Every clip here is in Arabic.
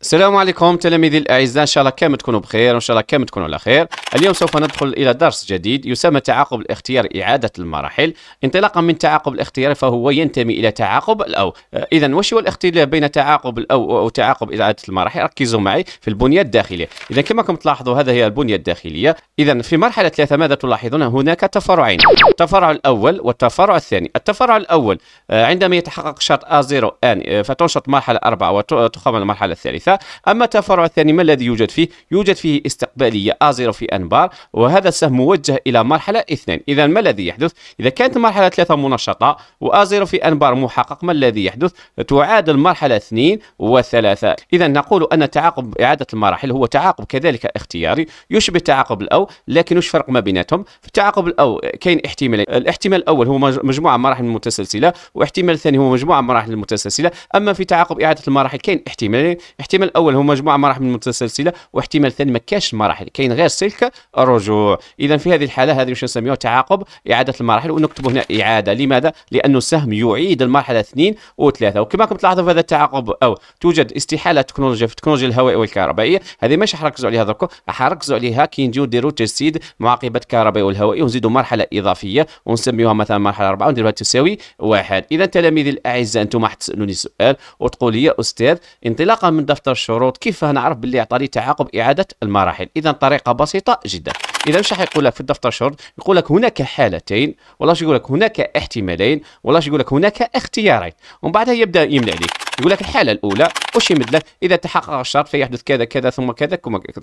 السلام عليكم تلاميذي الاعزاء ان شاء الله كامل تكونوا بخير وان شاء الله كامل تكونوا على خير اليوم سوف ندخل الى درس جديد يسمى تعاقب الاختيار اعاده المراحل انطلاقا من تعاقب الاختيار فهو ينتمي الى تعاقب الاو آه، اذا وش هو الاختلاف بين تعاقب الاو او تعاقب اعاده المراحل ركزوا معي في البنيه الداخليه اذا كما كم تلاحظوا هذا هي البنيه الداخليه اذا في مرحله ثلاثه ماذا تلاحظون هناك تفرعين التفرع الاول والتفرع الثاني التفرع الاول آه، عندما يتحقق شرط ا 0 ان فتنشط مرحله 4 وتخمن المرحله الثالثه الثالثة أما التفرع الثاني ما الذي يوجد فيه؟ يوجد فيه استقبالية أزيرو في أنبار وهذا السهم موجه إلى مرحلة اثنين إذا ما الذي يحدث؟ إذا كانت مرحلة ثلاثة منشطة وأزيرو في أنبار محقق ما الذي يحدث؟ تعادل مرحلة اثنين وثلاثة إذا نقول أن تعاقب إعادة المراحل هو تعاقب كذلك اختياري يشبه تعاقب الأو لكن وش فرق ما بيناتهم؟ في التعاقب الأو كاين احتمالين الاحتمال الأول هو مجموعة مراحل متسلسلة واحتمال الثاني هو مجموعة مراحل متسلسلة أما في تعاقب إعادة المراحل كاين احتمالين احتمال الاحتمال الاول هو مجموعه مراحل متسلسله واحتمال ثاني ما كاش مراحل كاين غير سلك الرجوع اذا في هذه الحاله هذه واش نسميوها تعاقب اعاده المراحل ونكتب هنا اعاده لماذا لانه السهم يعيد المرحله اثنين وثلاثه وكما كنت تلاحظوا في هذا التعاقب او توجد استحاله تكنولوجيا في التكنولوجيا الهوائيه والكهربائيه هذه ماشي حركزوا عليها دركو حركزوا عليها كي نجيو نديروا تجسيد معاقبه الكهربائي والهوائي ونزيدوا مرحله اضافيه ونسميوها مثلا مرحله اربعه ونديروها تساوي واحد اذا تلاميذي الاعزاء انتم حتسالوني سؤال وتقول لي استاذ انطلاقا من دفتر 16 شروط كيف نعرف باللي عطاني تعاقب اعاده المراحل اذا طريقه بسيطه جدا اذا مش راح يقول لك في الدفتر الشروط يقول لك هناك حالتين ولا يقول لك هناك احتمالين ولا يقول لك هناك اختيارين ومن بعدها يبدا يملى عليك يقول لك الحاله الاولى يمد لك اذا تحقق الشرط فيحدث كذا كذا ثم كذا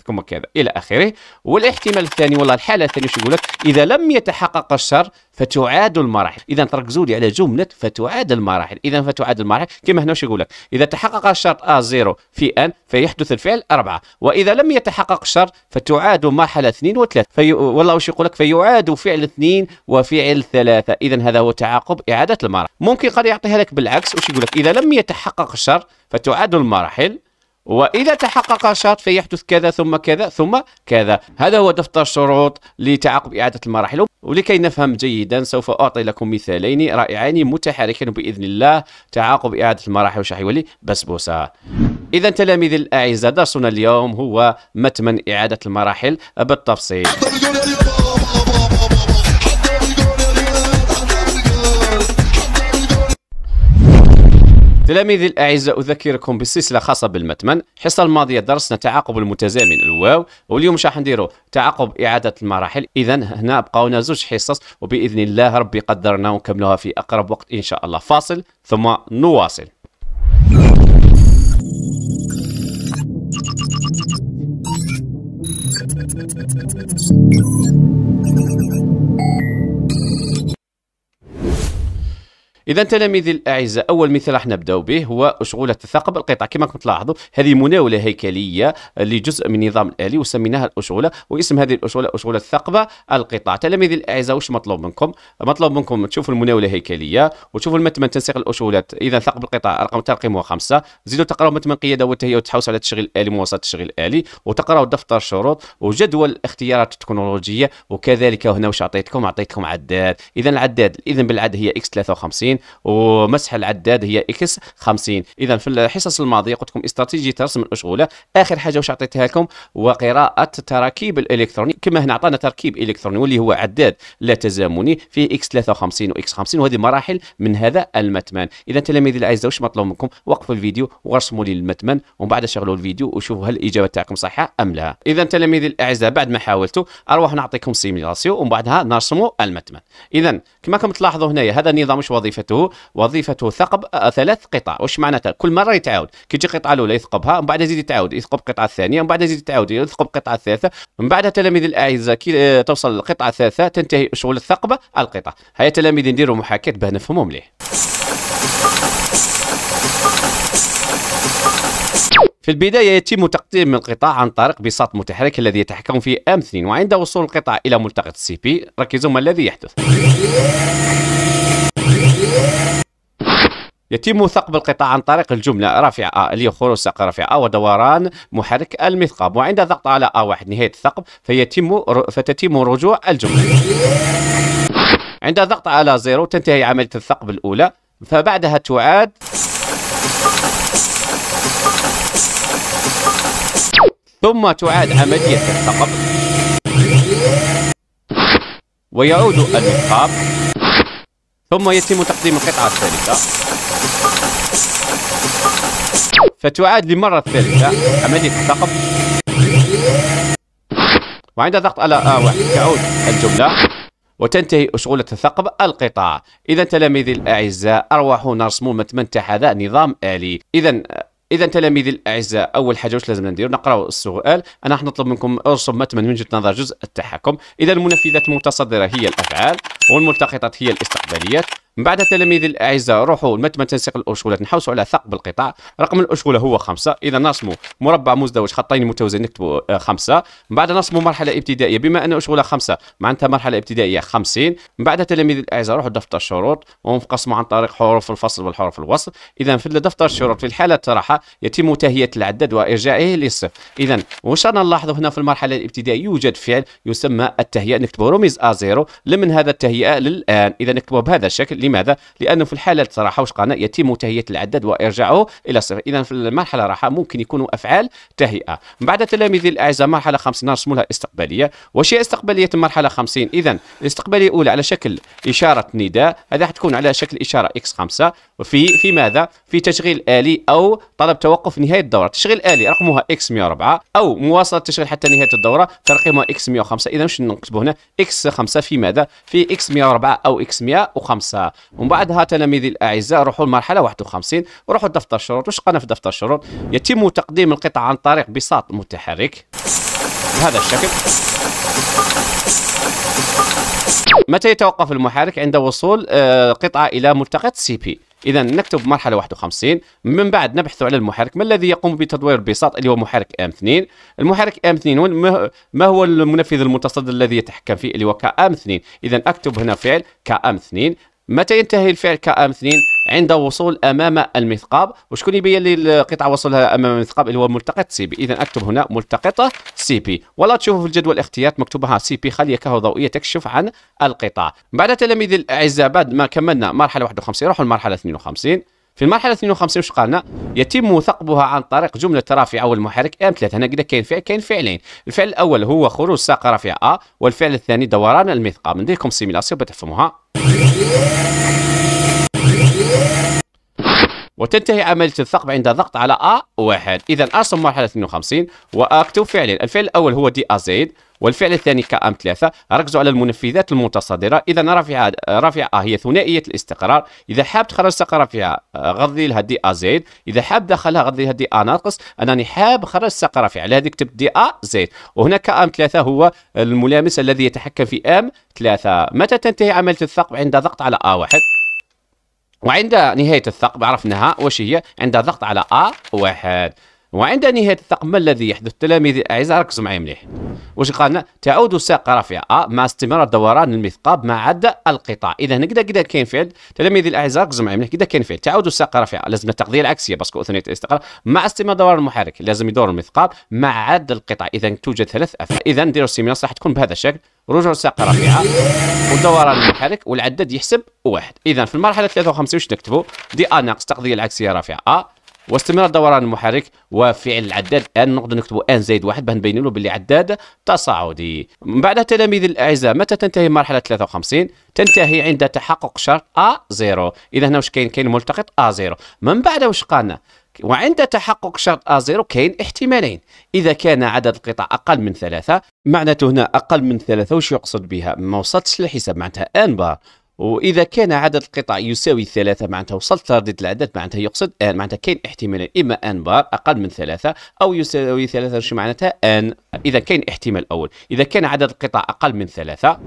ثم كذا الى اخره والاحتمال الثاني والله الحاله الثانيه يقول لك اذا لم يتحقق الشرط فتعاد المراحل اذا تركزوا لي على جمله فتعاد المراحل اذا فتعاد المراحل كما هنا يقول لك اذا تحقق الشرط A0 في ان فيحدث الفعل أربعة واذا لم يتحقق الشرط فتعاد مرحله اثنين وثلاثه في والله واش يقول لك فيعاد فعل اثنين وفعل ثلاثه اذا هذا هو تعاقب اعاده المراحل ممكن قد يعطيها لك بالعكس واش يقول لك اذا لم يتحقق تحقق الشرط فتعاد المراحل وإذا تحقق الشرط فيحدث كذا ثم كذا ثم كذا هذا هو دفتر الشروط لتعاقب إعادة المراحل ولكي نفهم جيدا سوف أعطي لكم مثالين رائعين متحركين بإذن الله تعاقب إعادة المراحل وشحيولي بسبوسة إذا تلاميذ الأعزاء درسنا اليوم هو متمن إعادة المراحل بالتفصيل تلاميذي الأعزاء أذكركم بالسلسله خاصة بالمتمن الحصة الماضية درسنا تعاقب المتزامن الواو واليوم شرح نديرو تعاقب إعادة المراحل إذا هنا بقاونا زوج حصص وبإذن الله ربي قدرنا ونكملوها في أقرب وقت إن شاء الله فاصل ثم نواصل اذا تلاميذي الاعزاء اول مثال راح نبداو به هو اشغوله الثقب القطع كما كنت تلاحظوا هذه مناوله هيكليه لجزء من نظام الالي وسميناها الاشغوله واسم هذه الاشغوله اشغوله الثقب القطع تلاميذي الاعزاء واش مطلوب منكم مطلوب منكم تشوفوا المناوله الهيكليه وتشوفوا المتمن تنسيق الاشغولات اذا ثقب القطع رقم ترقيم هو خمسة زيدوا تقراوا متمن قياده والتهيئه وتحوسوا على التشغيل الالي مواصلات التشغيل الالي وتقراوا دفتر الشروط وجدول الاختيارات التكنولوجيه وكذلك هنا واش عطيتكم عطيتكم عداد اذا العداد الاذن بالعد هي اكس 53 50 ومسح العداد هي اكس 50 اذا في الحصص الماضيه قلت لكم استراتيجيه رسم الاشغوله اخر حاجه واش عطيتها لكم وقراءه تراكيب الالكتروني كما هنا عطانا تركيب الكتروني واللي هو عداد لا تزامني فيه اكس 53 واكس 50 وهذه مراحل من هذا المتمان اذا تلاميذي الاعزاء واش مطلوب منكم وقفوا الفيديو ورسموا لي المتمن ومن بعد شغلوا الفيديو وشوفوا هل الاجابه تاعكم صحيحه ام لا اذا تلاميذي الاعزاء بعد ما حاولتوا اروح نعطيكم سيميلاسيون ومن بعدها نرسموا المتمن اذا كما كم تلاحظوا هنايا هذا نظام وظيفه وظيفته وظيفته ثقب آه، ثلاث قطع واش معناتها كل مره يتعاود كي تجي قطعه الاولى يثقبها ومن بعد يزيد يتعاود يثقب قطعه الثانيه ومن بعد يزيد يتعاود يثقب قطعه الثالثه من بعد تلاميذ الاعزاء كي آه، توصل القطعه الثالثه تنتهي شغل الثقبه القطع هيا تلاميذ نديروا محاكاه باه نفهموا مليح في البداية يتم تقديم القطاع عن طريق بساط متحرك الذي يتحكم فيه ام 2 وعند وصول القطاع إلى ملتقط السي بي ركزوا ما الذي يحدث يتم ثقب القطاع عن طريق الجملة رافعة ليخرج ساق رافعة ودوران محرك المثقب وعند الضغط علي أ واحد نهاية الثقب فيتم فتتم رجوع الجملة عند الضغط على زيرو تنتهي عملية الثقب الأولى فبعدها تعاد ثم تعاد عملية الثقب ويعود المثقاب ثم يتم تقديم القطعة الثالثة فتعاد للمرة الثالثة عملية الثقب وعند ضغط على A1 آه، تعود الجملة وتنتهي أشغولة ثقب القطاع إذا تلاميذي الأعزاء أرواح نرسم متمنتج هذا نظام آلي إذا اذا تلاميذي الاعزاء اول حاجه واش لازم ندير نقرأ السؤال انا راح نطلب منكم ارسم متمن من وجهه نظر جزء التحكم اذا المنفذات المتصدره هي الافعال والملتقطات هي الاستقباليات من بعد تلاميذ الاعزاء روحوا متى تنسيق الاشغالات نحوسوا على ثقب القطاع رقم الاشغاله هو خمسة اذا نرسموا مربع مزدوج خطين متوازيين نكتبوا آه، خمسة من بعد نرسموا مرحله ابتدائيه بما ان اشغاله خمسة معناتها مرحله ابتدائيه 50 من بعد تلاميذ الاعزاء روحوا دفتر الشروط ونقسموا عن طريق حروف الفصل والحروف الوصل اذا في دفتر الشروط في الحاله الطرحه يتم تهيئه العدد وارجاعه للصفر اذا واش رانا نلاحظوا هنا في المرحله الابتدائيه يوجد فعل يسمى التهيئه نكتبوا رمز ا0 لمن هذا التهيئه للان اذا نكتبوه بهذا الشكل لماذا؟ لأنه في الحالة صراحة قلنا يتم تهيئة العداد وإرجاعه إلى الصفر إذا في المرحلة راحة ممكن يكونوا أفعال تهيئة من بعد تلاميذي الأعزاء مرحلة 50 نرسمولها لها استقبالية واش هي استقبالية المرحلة 50 إذا الاستقبالية الأولى على شكل إشارة نداء هذا حتكون على شكل إشارة إكس 5 في في ماذا؟ في تشغيل آلي أو طلب توقف نهاية الدورة تشغيل آلي رقمها إكس 104 أو مواصلة التشغيل حتى نهاية الدورة ترقيمها إكس 105 إذا واش نكتبوا هنا إكس 5 في ماذا؟ في إكس 104 أو إكس 105 ومن بعدها تلاميذي الاعزاء روحوا المرحله 51 وروحوا لدفتر الشروط وش قلنا في دفتر الشروط يتم تقديم القطع عن طريق بساط متحرك بهذا الشكل متى يتوقف المحرك عند وصول آه، قطعة إلى ملتقط سي بي إذا نكتب مرحلة 51 من بعد نبحث على المحرك ما الذي يقوم بتدوير البساط اللي هو محرك ام 2 المحرك ام 2 ما هو المنفذ المتصدر الذي يتحكم فيه اللي هو كام 2 إذا أكتب هنا فعل كام 2 متى ينتهي الفعل كام 2 عند وصول امام المثقاب وشكون يبين لي القطعه وصلها امام المثقاب اللي هو ملتقط سي بي اذا اكتب هنا ملتقط سي بي ولا تشوفوا في الجدول الاختيارات مكتوبها سي بي خليه كهضوئيه تكشف عن القطع بعد تلاميذ الاعزاء بعد ما كملنا مرحله 51 روحوا للمرحله 52 في المرحلة 52 واش قالنا؟ يتم ثقبها عن طريق جملة رافعة والمحرك ام 3 هنا قلنا كاين فعل كاين فعلين، الفعل الأول هو خروج ساق رافعة أ والفعل الثاني دوران المثقاب نديكم سيميلاسيون باش تفهموها وتنتهي عملية الثقب عند ضغط على A1 إذا A مرحلة 52 وأكتب فعلا الفعل الأول هو دي أزيد والفعل الثاني كام 3 ركزوا على المنفذات المتصدره اذا رافع رافعه هي ثنائيه الاستقرار اذا حاب تخرج ساق رافعه آه، غضي لها دي ا زيد اذا حاب دخلها غضي لها دي ا ناقص انني حاب خرج ساق رافعه لهذه كتبت دي ا زيد وهنا كام 3 هو الملامس الذي يتحكم في ام 3 متى تنتهي عمليه الثقب عند ضغط على ا واحد وعند نهايه الثقب عرفناها واش هي عند ضغط على ا واحد وعند نهاية الثقب ما الذي يحدث تلاميذي آه، الأعزاء ركزوا معي مليح واش قالنا تعود الساق رافعة مع استمرار دوران المثقاب ما عدا القطاع إذا هنا كذا كاين فعل تلاميذي الأعزاء ركزوا معي مليح كذا كاين فعل تعود الساق رافعة لازم التقضية العكسية باسكو أثنية الاستقرار مع استمرار دوران المحرك لازم يدور المثقاب ما عدا القطاع إذا توجد ثلاث أفعال إذا نديروا السيمينار راح تكون بهذا الشكل رجوع الساق رافعة ودوران المحرك والعدد يحسب واحد إذا في المرحلة 53 واش نكتبوا دي أ ناقص التقضية العكسية رافعة أ واستمرار دوران المحرك وفعل العداد الان نقدر نكتبوا ان زائد واحد باه نبين له باللي عداد تصاعدي من بعد تلاميذ الاعزاء متى تنتهي مرحله 53 تنتهي عند تحقق شرط ا 0 اذا هنا واش كاين كاين ملتقط ا 0 من بعد واش قالنا وعند تحقق شرط ا 0 كاين احتمالين إذا كان عدد القطع أقل من ثلاثة معناته هنا أقل من ثلاثة واش يقصد بها ما وصلتش للحساب معناتها أن بار واذا كان عدد القطع يساوي ثلاثة معناتها وصلت ترديد العدد معناتها يقصد ان معناتها كاين احتمال اما ان بار اقل من ثلاثة او يساوي ثلاثة شو معناتها ان اذا كاين احتمال اول اذا كان عدد القطع اقل من ثلاثة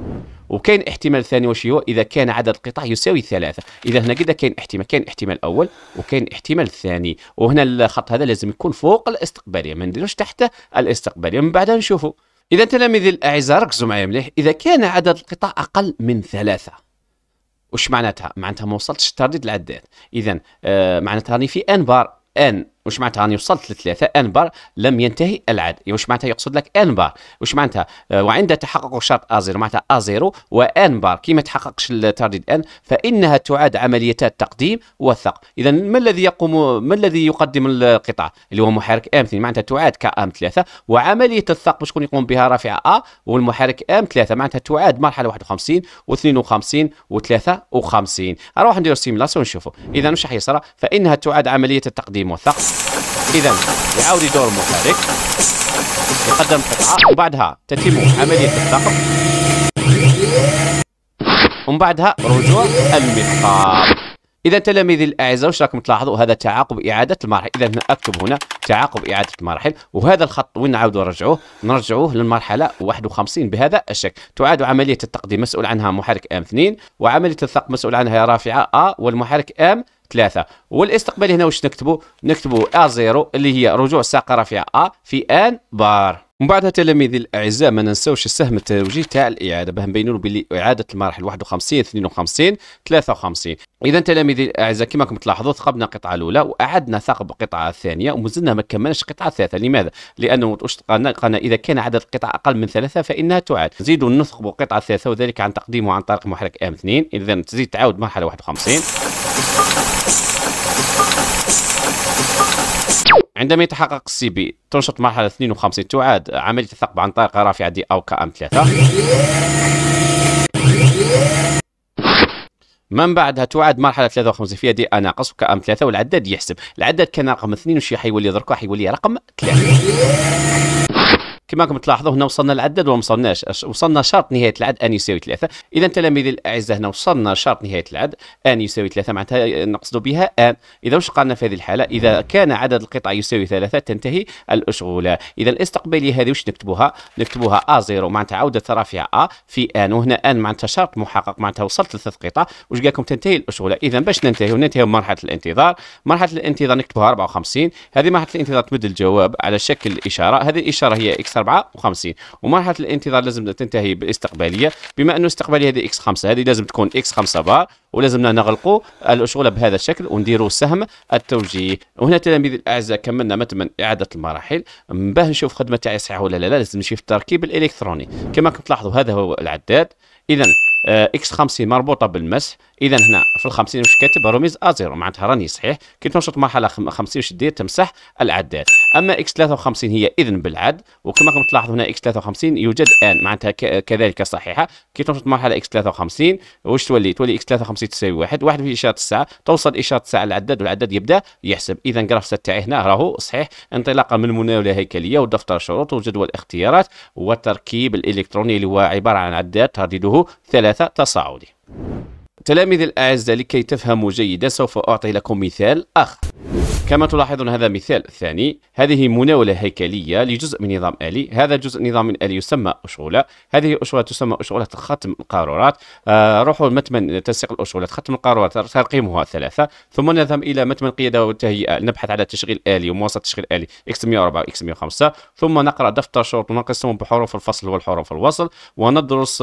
وكاين احتمال ثاني واش هو اذا كان عدد القطع يساوي ثلاثة اذا هنا كده كاين احتمال كاين احتمال اول وكاين احتمال ثاني وهنا الخط هذا لازم يكون فوق الاستقبالية ما نديروش تحت الاستقبالية من بعدها نشوفوا اذا تلاميذي الاعزاء ركزوا معايا مليح اذا كان عدد القطع اقل من ثلاثة وش معناتها معناتها ما وصلتش التارجت اللي عديت اذا آه معناتها راني في ان بار ان واش معناتها راني وصلت لثلاثه ان بار لم ينتهي العد إيه، واش معناتها يقصد لك ان بار واش معناتها آه، وعند تحقق شرط ازيرو معناتها ازيرو وان بار كي ما تحققش الترديد ان فانها تعاد عمليات التقديم والثق اذا ما الذي يقوم ما الذي يقدم القطاع اللي هو محرك ام 2 معناتها تعاد كام 3 وعمليه الثق شكون يقوم بها رافعه ا والمحرك ام 3 معناتها تعاد مرحله 51 و52 و53 نروح نديرو سيميلاسيون ونشوفوا اذا واش راح يصرى فانها تعاد عمليه التقديم والثق إذا يعاود يدور المحرك يقدم قطعة وبعدها تتم عملية الثقب ومن بعدها رجوع المثقاب إذا تلاميذي الأعزاء واش راكم تلاحظوا هذا تعاقب إعادة المراحل إذا أكتب هنا تعاقب إعادة المراحل وهذا الخط وين نعاودوا نرجعوه نرجعوه للمرحلة 51 بهذا الشكل تعاد عملية التقديم مسؤول عنها محرك ام 2 وعملية الثقب مسؤول عنها رافعة أ والمحرك ام ثلاثة والاستقبال هنا واش نكتبوا نكتبوا A0 اللي هي رجوع الساقة رافعه A في ان بار من بعدها تلاميذي الاعزاء ما ننساوش السهم التوجيه تاع الاعاده باه نبينوا بلي اعاده المراحل 51 52 53 اذا تلاميذي الاعزاء كما راكم تلاحظوا ثقبنا القطعه الاولى واعدنا ثقب القطعه الثانيه ومازلنا ما كملناش القطعه الثالثه لماذا لانه قلنا قلنا اذا كان عدد القطع اقل من ثلاثه فانها تعاد نزيدوا نثقب القطعه الثالثه وذلك عن تقديمه عن طريق محرك ام 2 اذا تزيد تعاود مرحله 51 عندما يتحقق السي بي تنشط مرحلة 52 تعاد عملية الثقب عن طريق رافعة دي أو كأم 3 من بعدها تعاد مرحلة 53 فيها دي ناقص وكأم 3 والعداد يحسب العدد كان رقم 2 وشي حيولي دركا حيولي رقم 3 كما راكم تلاحظوا هنا وصلنا العدد وما وصلناش وصلنا شرط نهايه العد ان يساوي 3 اذا تلاميذي الاعزاء هنا وصلنا شرط نهايه العد ان يساوي 3 معناتها نقصد بها ان اذا واش قالنا في هذه الحاله اذا كان عدد القطع يساوي 3 تنتهي الاشغوله اذا الاستقباليه هذه واش نكتبوها نكتبوها a0 معناتها عوده رافعه a في ان وهنا ان معناتها شرط محقق معناتها وصلت لثلاث قطع واش قالكم تنتهي الاشغوله اذا باش ننتهي وننتهي مرحله الانتظار مرحله الانتظار نكتبوها 54 هذه مرحله الانتظار تمد الجواب على شكل اشاره هذه الاشاره هي اكس 54 ومرحله الانتظار لازم تنتهي بالاستقباليه بما انه استقباليه هذه اكس 5 هذه لازم تكون اكس 5 بار ولازمنا نغلقوا الشغل بهذا الشكل ونديروا سهم التوجيه وهنا تلاميذ الاعزاء كملنا متمن اعاده المراحل من باه نشوف خدمه تاعي صحيحه ولا لا, لا لازم نشوف التركيب الالكتروني كما كنت تلاحظوا هذا هو العداد اذا آه، اكس 50 مربوطه بالمسح اذا هنا في ال 50 واش كاتب ا ازيرو معناتها راني صحيح كي تنشط مرحله 50 واش دير تمسح العداد اما اكس 53 هي اذن بالعد وكما راكم تلاحظوا هنا اكس 53 يوجد ان معناتها كذلك صحيحه كي توصل لمرحله اكس 53 واش تولي تولي اكس 53 تساوي واحد واحد في اشاره الساعه توصل اشاره الساعه العدد والعدد يبدا يحسب اذا جراف تاعي هنا راهو صحيح انطلاقا من المناوله الهيكليه ودفتر الشروط وجدول الاختيارات والتركيب الالكتروني اللي هو عباره عن عداد تردده ثلاثه تصاعدي تلاميذ الأعزة لكي تفهموا جيدا سوف أعطي لكم مثال آخر كما تلاحظون هذا مثال ثاني هذه مناولة هيكلية لجزء من نظام آلي هذا جزء نظام آلي يسمى أشغولة هذه أشغولة تسمى أشغولة ختم القارورات آه روحوا متمن تنسيق الأشغولة ختم القارورات ترقيمها ثلاثة ثم نذهب إلى متمن قيادة والتهيئة نبحث على تشغيل آلي ومواصلة تشغيل آلي x 104 x 105 ثم نقرأ دفتر شروط ونقسمه بحروف الفصل والحروف الوصل وندرس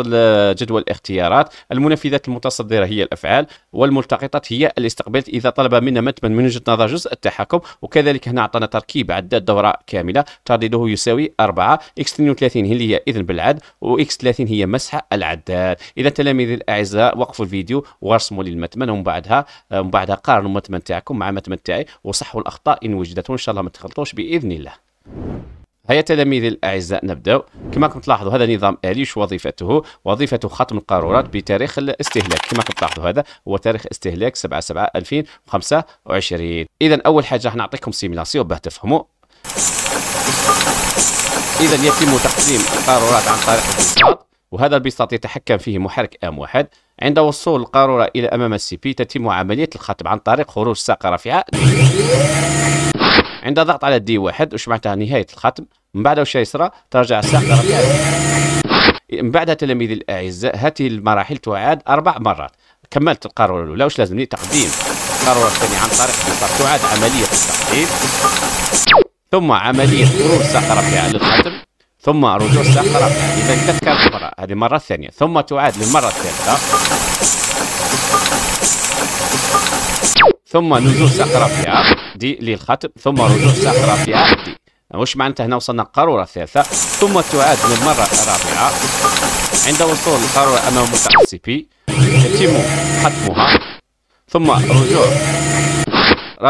جدول الاختيارات المنفذات المتصدرة هي الأفعال والملتقطات هي الاستقبال إذا طلب منا متمن من وجهة نظر جزء التحدي التحكم وكذلك هنا عطانا تركيب عداد دورة كاملة ترديده يساوي 4 اكس 32 هي اللي هي اذن بالعد واكس 30 هي مسح العداد اذا تلاميذ الاعزاء وقفوا الفيديو وارسموا لي المتمن ومن بعدها آه، من بعدها قارنوا المتمن تاعكم مع المتمن تاعي وصحوا الاخطاء ان وجدت وان شاء الله ما تخلطوش باذن الله هيا تلاميذي الاعزاء نبداو كما كنت تلاحظوا هذا نظام الي شو وظيفته وظيفته ختم القارورات بتاريخ الاستهلاك كما كنت تلاحظوا هذا هو تاريخ استهلاك 7 7 2025 اذا اول حاجه راح نعطيكم سيميلاسيون باه تفهموا اذا يتم تقديم القارورات عن طريق البساط وهذا البساط يتحكم فيه محرك ام واحد عند وصول القارورة إلى أمام السي بي تتم عملية الختم عن طريق خروج ساقة رافعة عند ضغط على دي واحد وش معناتها نهاية الختم من بعد وش يصرى ترجع الساق من بعدها تلاميذي الاعزاء هاتي المراحل تعاد اربع مرات كملت القاروره الاولى واش لازمني تقديم القاروره الثانيه عن طريق القطر تعاد عمليه التقديم ثم عمليه خروج ساق رفيع للختم ثم رجوع ساق رفيع اذا تذكر المره هذه المره الثانيه ثم تعاد للمره الثالثه ثم نزول ساق رفيع دي للختم ثم رجوع ساق رفيع دي واش معناتها هنا وصلنا القارورة الثالثة ثم تعاد للمرة الرابعة عند وصول القارورة أمام منطقة سي بي يتم حتمها ثم رجوع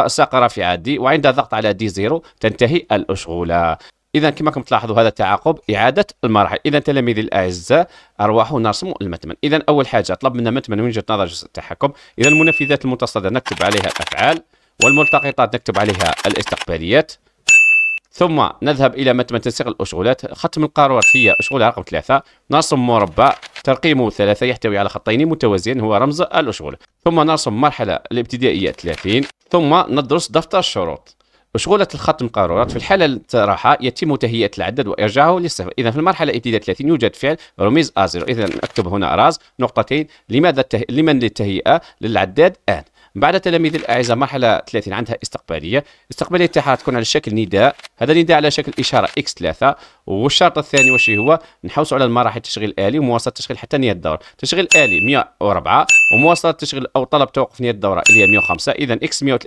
ساق رافعة دي وعند ضغط على دي زيرو تنتهي الأشغولة اذا كما كم تلاحظوا هذا التعاقب اعاده المراحل اذا تلاميذي الاعزاء ارواحوا نرسم المتمن اذا اول حاجه طلب منا متمن من وجهه نظر جزء التحكم اذا المنفذات المتصدره نكتب عليها الافعال والملتقطات نكتب عليها الاستقباليات ثم نذهب إلى متن تنسيق الأشغالات ختم من هي أشغال رقم ثلاثة نرسم مربع ترقيمه ثلاثة يحتوي على خطين متوازيين هو رمز الأشغال ثم نرسم مرحلة الابتدائية 30 ثم ندرس دفتر الشروط مشغولة الخط من في الحالة التراحة يتم تهيئة العدد وإرجاعه للصفر إذا في المرحلة الابتدائية 30 يوجد فعل رميز آزر إذا نكتب هنا راز نقطتين لماذا لمن للتهيئة للعداد آن بعد تلاميذ الأعزة مرحلة 30 عندها استقبالية الاستقبالية تاعها تكون على شكل نداء هذا النداء على شكل إشارة اكس 3 والشرط الثاني واش هو نحوسوا على المراحل التشغيل الآلي ومواصلة التشغيل حتى نهاية الدورة تشغيل الآلي 104 ومواصلة التشغيل أو طلب توقف نهاية الدورة اللي هي 105 إذا اكس 100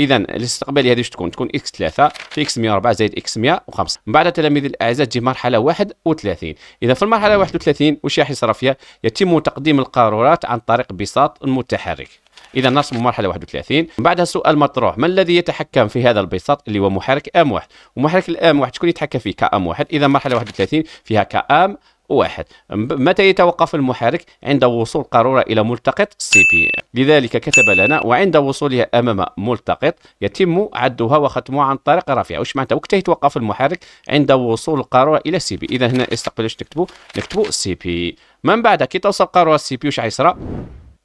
إذا الاستقبالية هذه تكون تكون اكس 3 في اكس 104 زائد اكس 105 من بعد تلاميذ الأعزة تجي مرحلة 31 إذا في المرحلة 31 واش راح يصرا فيها يتم تقديم القارورات عن طريق بساط المتحرك إذا نرسم مرحلة 31 بعدها سؤال مطروح ما الذي يتحكم في هذا البساط اللي هو محرك ام واحد ومحرك الام واحد شكون يتحكم فيه كام واحد إذا مرحلة 31 فيها كام واحد متى يتوقف المحرك عند وصول قارورة إلى ملتقط سي بي لذلك كتب لنا وعند وصولها أمام ملتقط يتم عدها وختمها عن طريق رافعة واش معناتها وقت يتوقف المحرك عند وصول القارورة إلى سي بي إذا هنا استقبلش نكتبوا نكتبوا سي بي من بعد كي توصل قارورة سي بي واش غيصرى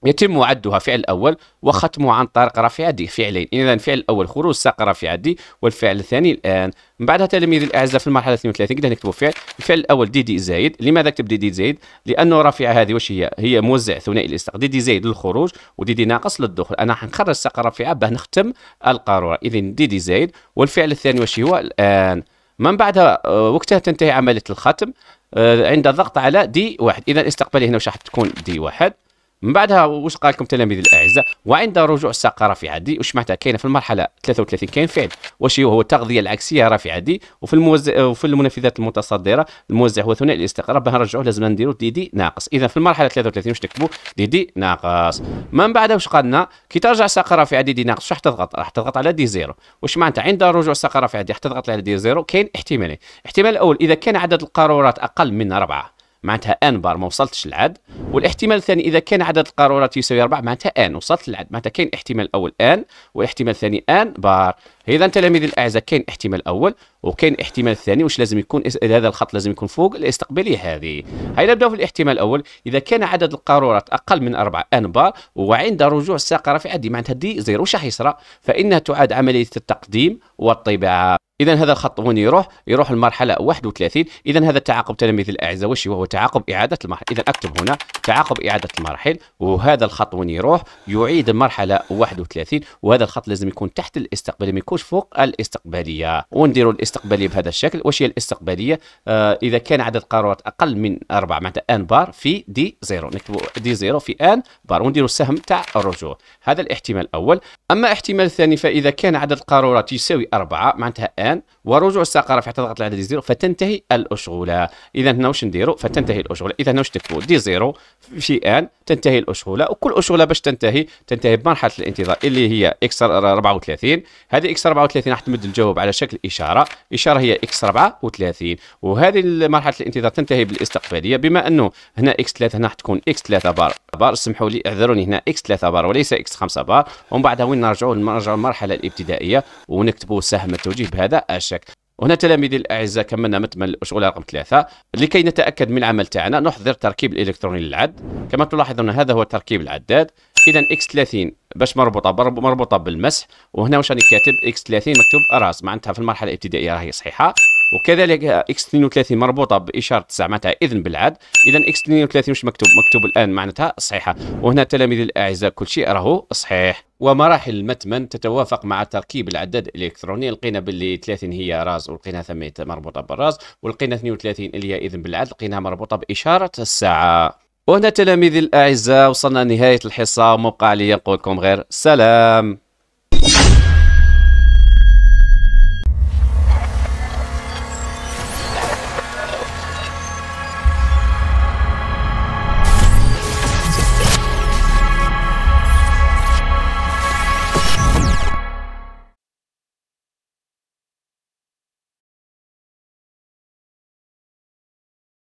يتم عدها فعل أول وختمه عن طريق رفع دي فعلين إذا الفعل الأول خروج ساق رفع دي والفعل الثاني الآن من بعدها تلاميذ الأعزاء في المرحلة 32 كده نكتبوا فعل الفعل الأول دي دي زايد لماذا كتب دي دي زايد لأنه رفع هذه واش هي هي موزع ثنائي الاستق دي دي زايد للخروج ودي دي ناقص للدخول أنا حنخرج ساق رفع باه نختم القارورة إذا دي دي زايد والفعل الثاني واش هو الآن من بعدها آه، وقتها تنتهي عملية الختم آه، عند الضغط على دي واحد إذا استقبالي هنا واش راح تكون دي واحد من بعدها واش قال لكم تلاميذ الاعزاء وعند رجوع الساقه رفيع دي واش معناتها كاين في المرحله 33 كاين فعل واش هو التغذيه العكسيه رفيع دي وفي الموزع وفي المنفذات المتصدره الموزع هو ثنائي الاستقرار باه نرجعوا لازم نديروا دي دي ناقص اذا في المرحله 33 واش تكتبوا دي دي ناقص من بعدها واش قالنا كي ترجع الساقه رفيع دي دي ناقص واش تضغط راح تضغط على دي زيرو واش معناتها عند رجوع الساقه رفيع دي راح تضغط على دي زيرو كاين احتمالين الاحتمال الاول اذا كان عدد القارورات اقل من اربعه معناتها ان بار ما وصلتش للعد والاحتمال الثاني اذا كان عدد القارورات يساوي 4 معناتها ان وصلت للعد معناتها كاين احتمال الاول ان والاحتمال الثاني ان بار اذا تلاميذ الاعزاء كاين احتمال الاول وكاين احتمال الثاني واش لازم يكون هذا الخط لازم يكون فوق الاستقباليه هذه هاي نبداو في الاحتمال الاول اذا كان عدد القارورات اقل من 4 ان بار وعند رجوع الساقه رافعه دي معناتها دي زيرو واش راح يصرى فانها تعاد عمليه التقديم والطباعه اذا هذا الخط وين يروح يروح المرحله 31 اذا هذا التعاقب تلاميذ الاعزاء وش هو تعاقب اعاده المرحله اذا اكتب هنا تعاقب اعاده المراحل وهذا الخط وين يروح يعيد المرحله 31 وهذا الخط لازم يكون تحت الاستقباليه ما يكونش فوق الاستقباليه ونديروا الاستقباليه بهذا الشكل وش هي الاستقباليه آه اذا كان عدد قارات اقل من اربع معناتها ان بار في دي زيرو نكتبوا دي زيرو في ان بار ونديروا السهم تاع الرجوع هذا الاحتمال الاول اما الاحتمال الثاني فاذا كان عدد القارورات يساوي اربعه معناتها ان الان ورجوع الساقه رافعه تضغط على دي زيرو فتنتهي الاشغوله اذا هنا واش نديرو فتنتهي الاشغوله اذا هنا واش تكتبوا دي زيرو في ان تنتهي الاشغوله وكل اشغوله باش تنتهي تنتهي بمرحله الانتظار اللي هي اكس 34 هذه اكس 34 راح تمد الجواب على شكل اشاره اشاره هي اكس 34 وهذه مرحله الانتظار تنتهي بالاستقباليه بما انه هنا اكس 3 هنا راح تكون اكس 3 بار بار اسمحوا لي اعذروني هنا اكس 3 بار وليس اكس 5 بار ومن بعدها وين نرجعوا نرجعوا للمرحله الابتدائيه ونكتبوا سهم التوجيه بهذا الشكل وهنا تلاميذي الاعزاء كملنا متمل الشغل رقم ثلاثة لكي نتاكد من العمل تاعنا نحضر تركيب الالكتروني للعد كما تلاحظون هذا هو تركيب العداد اذا اكس 30 باش مربوطه مربوطه بالمسح وهنا واش راني كاتب اكس 30 مكتوب راس معناتها في المرحله الابتدائيه راهي صحيحه وكذلك اكس 32 مربوطه باشاره 9 معناتها اذن بالعاد اذا اكس 32 مش مكتوب مكتوب الان معناتها صحيحه وهنا تلاميذ الاعزاء كل شيء راهو صحيح ومراحل المتمن تتوافق مع تركيب العداد الالكتروني لقينا باللي 30 هي راز ولقينا ثم مربوطه بالراز ولقينا 32 اللي هي اذن بالعد لقيناها مربوطه باشاره الساعه وهنا تلاميذي الاعزاء وصلنا لنهايه الحصه ومبقى لي نقول لكم غير سلام